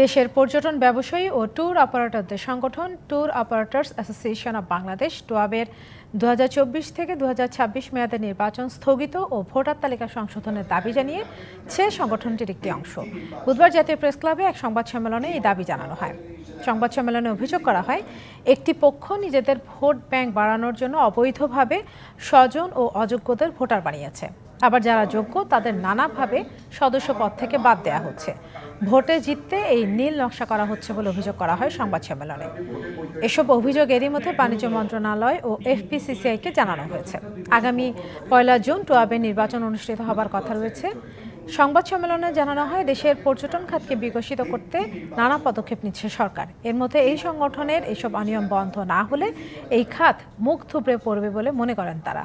দেশের পর্যটন ব্যবসায়ী ও ট্যুর অপারেটরদের সংগঠন tour operators association of Bangladesh টোয়াবের দু থেকে দু হাজার মেয়াদে নির্বাচন স্থগিত ও ভোটার তালিকা সংশোধনের দাবি জানিয়ে সে সংগঠনটির একটি অংশ বুধবার জাতীয় প্রেস ক্লাবে এক সংবাদ সম্মেলনে এই দাবি জানানো হয় সংবাদ সম্মেলনে অভিযোগ করা হয় একটি পক্ষ নিজেদের ভোট ব্যাংক বাড়ানোর জন্য অবৈধভাবে স্বজন ও অযোগ্যদের ভোটার বানিয়েছে আবার যারা যোগ্য তাদের নানাভাবে সদস্য পদ থেকে বাদ দেয়া হচ্ছে ভোটে জিততে এই নীল নকশা করা হচ্ছে বলে অভিযোগ করা হয় সংবাদ সম্মেলনে এসব অভিযোগ এরই মধ্যে বাণিজ্য মন্ত্রণালয় ও এফপিসিসিআইকে জানানো হয়েছে আগামী পয়লা জুন টোয়াবে নির্বাচন অনুষ্ঠিত হবার কথা রয়েছে সংবাদ সম্মেলনে জানানো হয় দেশের পর্যটন খাতকে বিকশিত করতে নানা পদক্ষেপ নিচ্ছে সরকার এর মধ্যে এই সংগঠনের এসব অনিয়ম বন্ধ না হলে এই খাত মুখ থুবড়ে পড়বে বলে মনে করেন তারা